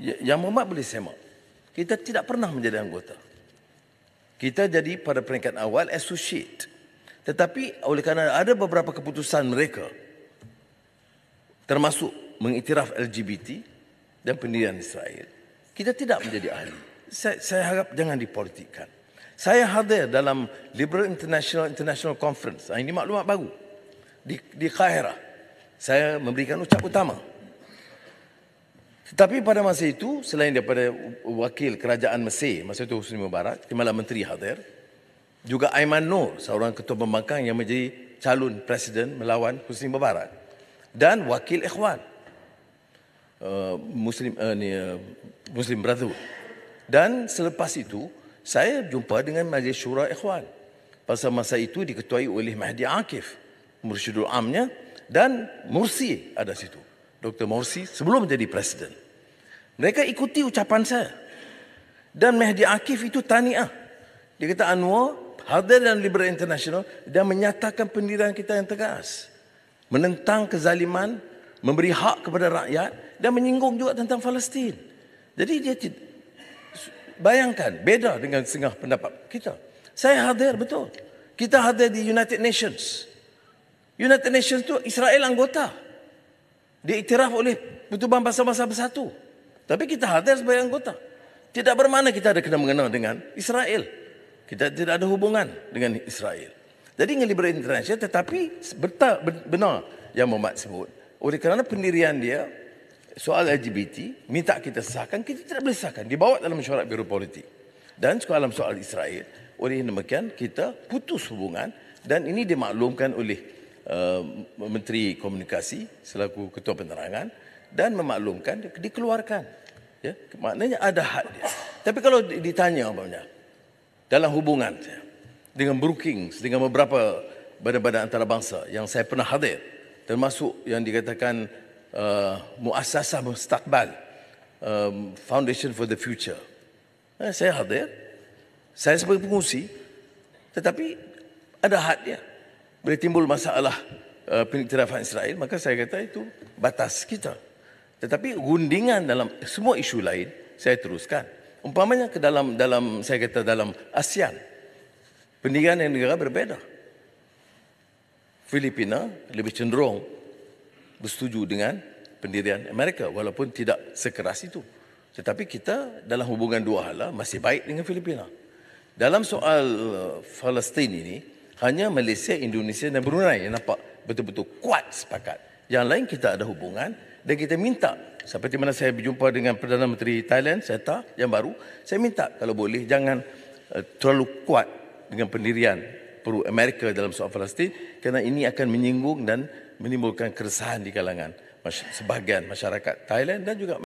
Ya, yang Muhammad boleh semak. Kita tidak pernah menjadi anggota. Kita jadi pada peringkat awal associate. Tetapi oleh kerana ada beberapa keputusan mereka termasuk mengiktiraf LGBT dan pendirian Israel, kita tidak menjadi ahli. Saya, saya harap jangan dipolitikkan. Saya hadir dalam Liberal International International Conference. Ah, ini maklumat baru. Di, di Khairah. Saya memberikan ucap utama. Tetapi pada masa itu, selain daripada wakil kerajaan Mesir, masa itu Husni Mubarak, Timbalan Menteri hadir, juga Aiman Noor seorang ketua pembangkang yang menjadi calon presiden melawan Husni Mubarak. Dan wakil ikhwan, uh, Muslim, uh, ni, uh, Muslim Brotherhood. Dan selepas itu, saya jumpa dengan Majlis Syura Ikhwan. Pasal masa itu diketuai oleh Mahdi Akif, Mursyidul Amnya, dan Mursi ada situ. Dr. Morsi sebelum jadi presiden. Mereka ikuti ucapan saya. Dan Mehdi Akif itu taniah. Dia kata Anwar hadir dalam Liberal International dan menyatakan pendirian kita yang tegas. Menentang kezaliman, memberi hak kepada rakyat dan menyinggung juga tentang Palestin. Jadi dia bayangkan beda dengan setengah pendapat kita. Saya hadir betul. Kita hadir di United Nations. United Nations itu Israel anggota diiktiraf oleh pertubuhan pasal-pasal bersatu. Tapi kita hadir sebagai anggota. Tidak bermakna kita ada kena mengenal dengan Israel. Kita tidak ada hubungan dengan Israel. Jadi dengan liberal international tetapi betul, benar yang Muhammad sebut. Oleh kerana pendirian dia, soal LGBT, minta kita sahkan, kita tidak boleh sahkan. Dibawa dalam syarat biro politik. Dan dalam soal Israel, oleh demikian kita putus hubungan dan ini dimaklumkan oleh Uh, Menteri Komunikasi selaku Ketua Penerangan dan memaklumkan dikeluarkan. Ya, maknanya ada hak dia. Tapi kalau ditanya umpamanya dalam hubungan saya dengan Brookings dengan beberapa badan-badan antarabangsa yang saya pernah hadir termasuk yang dikatakan uh, muassasah mustaqbal um, foundation for the future eh, saya hadir saya sebagai pengusi tetapi ada had boleh timbul masalah uh, pengiktirafan Israel, maka saya kata itu batas kita. Tetapi gundingan dalam semua isu lain, saya teruskan. Umpamanya ke dalam, dalam saya kata dalam ASEAN, pendirian yang negara berbeda. Filipina lebih cenderung bersetuju dengan pendirian Amerika walaupun tidak sekeras itu. Tetapi kita dalam hubungan dua hala masih baik dengan Filipina. Dalam soal eh, Palestin ini, hanya Malaysia, Indonesia dan Brunei lah yang nampak betul-betul kuat sepakat. Yang lain kita ada hubungan dan kita minta seperti mana saya berjumpa dengan Perdana Menteri Thailand, Seta yang baru, saya minta kalau boleh jangan uh, terlalu kuat dengan pendirian pro Amerika dalam soal Palestin kerana ini akan menyinggung dan menimbulkan keresahan di kalangan mas- sebahagian masyarakat Thailand dan juga